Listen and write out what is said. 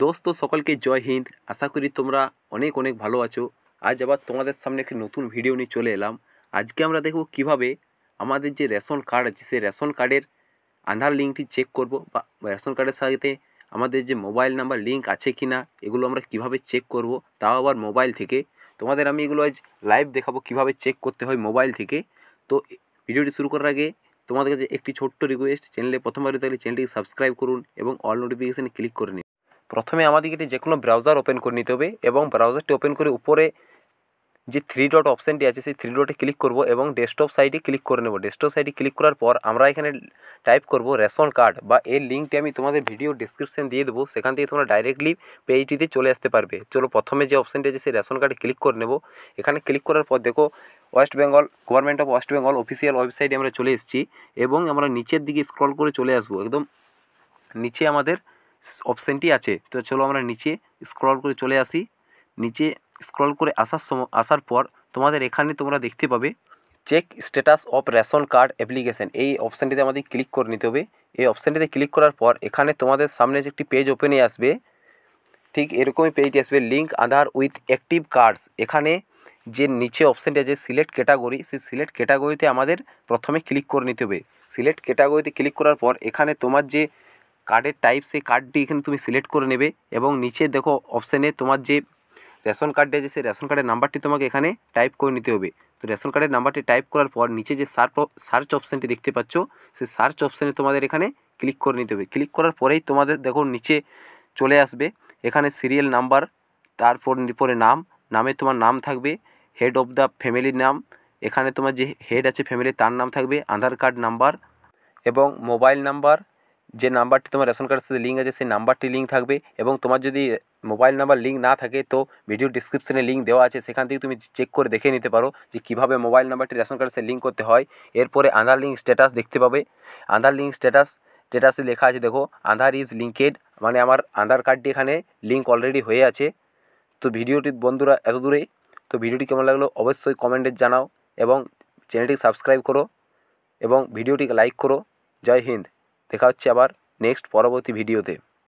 দোস্ত সকলকে জয় হিন্দ আশা করি তোমরা অনেক অনেক ভালো আছো আজ আবার তোমাদের সামনে একটি নতুন ভিডিও নিয়ে চলে এলাম আজকে আমরা দেখব কিভাবে আমাদের যে রেশন কার্ড আছে সেই রেশন কার্ডের আধার লিঙ্কটি চেক করব বা রেশন কার্ডের সাথে আমাদের যে মোবাইল নাম্বার লিঙ্ক আছে কি না এগুলো আমরা কিভাবে চেক করব তাও আবার মোবাইল থেকে তোমাদের আমি এগুলো আজ লাইভ দেখাবো কিভাবে চেক করতে হয় মোবাইল থেকে তো ভিডিওটি শুরু করার আগে তোমাদের কাছে একটি ছোট্ট রিকোয়েস্ট চ্যানেলে প্রথমবার তাহলে চ্যানেলটিকে সাবস্ক্রাইব করুন এবং অল নোটিফিকেশানে ক্লিক করে নিন প্রথমে আমাদেরকে যে কোনো ব্রাউজার ওপেন করে নিতে হবে এবং ব্রাউজারটি ওপেন করে উপরে যে থ্রি ডট অপশানটি আছে সেই থ্রি ডটে ক্লিক করব এবং ডেস্কটপ সাইডে ক্লিক করে নেব ডেস্কটপ সাইডে ক্লিক করার পর আমরা এখানে টাইপ করব রেশন কার্ড বা এর লিঙ্কটি আমি তোমাদের ভিডিও ডিসক্রিপশান দিয়ে দেবো সেখান থেকে তোমরা ডাইরেক্টলি পেজটিতে চলে আসতে পারবে চলো প্রথমে যে অপশানটি আছে সেই রেশন কার্ডে ক্লিক করে নেব এখানে ক্লিক করার পর দেখো West Bengal government of West Bengal official ওয়েবসাইটে আমরা চলে এসেছি এবং আমরা নিচের দিকে স্ক্রল করে চলে আসবো একদম নিচে আমাদের অপশানটি আছে তো চলো আমরা নিচে স্ক্রল করে চলে আসি নিচে স্ক্রল করে আসার সময় আসার পর তোমাদের এখানে তোমরা দেখতে পাবে check status of ration card application এই অপশানটিতে আমাদের ক্লিক করে নিতে হবে এই অপশানটিতে ক্লিক করার পর এখানে তোমাদের সামনে যে একটি পেজ ওপেনে আসবে ঠিক এরকমই পেজ আসবে link Aadhaar with active cards এখানে যে নিচে অপশানটি আছে সিলেক্ট ক্যাটাগরি সেই সিলেক্ট ক্যাটাগরিতে আমাদের প্রথমে ক্লিক করে নিতে হবে সিলেক্ট ক্যাটাগরিতে ক্লিক করার পর এখানে তোমার যে কার্ডের টাইপ সেই কার্ডটি এখানে তুমি সিলেক্ট করে নেবে এবং নিচে দেখো অপশানে তোমার যে রেশন কার্ডটি আছে সেই রেশন কার্ডের নাম্বারটি তোমাকে এখানে টাইপ করে নিতে হবে তো রেশন কার্ডের নাম্বারটি টাইপ করার পর নিচে যে সার্চ সার্চ অপশানটি দেখতে পাচ্ছ সেই সার্চ অপশানে তোমাদের এখানে ক্লিক করে নিতে হবে ক্লিক করার পরেই তোমাদের দেখো নিচে চলে আসবে এখানে সিরিয়াল নাম্বার তারপর পরে নাম নামে তোমার নাম থাকবে হেড অফ দ্য ফ্যামিলির নাম এখানে তোমার যে হেড আছে ফ্যামিলি তার নাম থাকবে আধার কার্ড নাম্বার এবং মোবাইল নাম্বার যে নাম্বারটি তোমার রেশন কার্ডের সাথে লিঙ্ক আছে সেই নাম্বারটি লিঙ্ক থাকবে এবং তোমার যদি মোবাইল নাম্বার লিঙ্ক না থাকে তো ভিডিও ডিসক্রিপশানে লিঙ্ক দেওয়া আছে সেখান থেকে তুমি চেক করে দেখে নিতে পারো যে কীভাবে মোবাইল নাম্বারটি রেশন কার্ডের সাথে লিঙ্ক করতে হয় এরপরে আধার লিঙ্ক স্ট্যাটাস দেখতে পাবে আধার লিঙ্ক স্ট্যাটাস স্ট্যাটাসে লেখা আছে দেখো আধার ইজ লিঙ্কেড মানে আমার আধার কার্ডটি এখানে লিঙ্ক অলরেডি হয়ে আছে তো ভিডিওটি বন্ধুরা এত দূরেই তো ভিডিওটি কেমন লাগলো অবশ্যই কমেন্টে জানাও এবং চ্যানেলটি সাবস্ক্রাইব করো এবং ভিডিওটিকে লাইক করো জয় হিন্দ দেখা হচ্ছে আবার নেক্সট পরবর্তী ভিডিওতে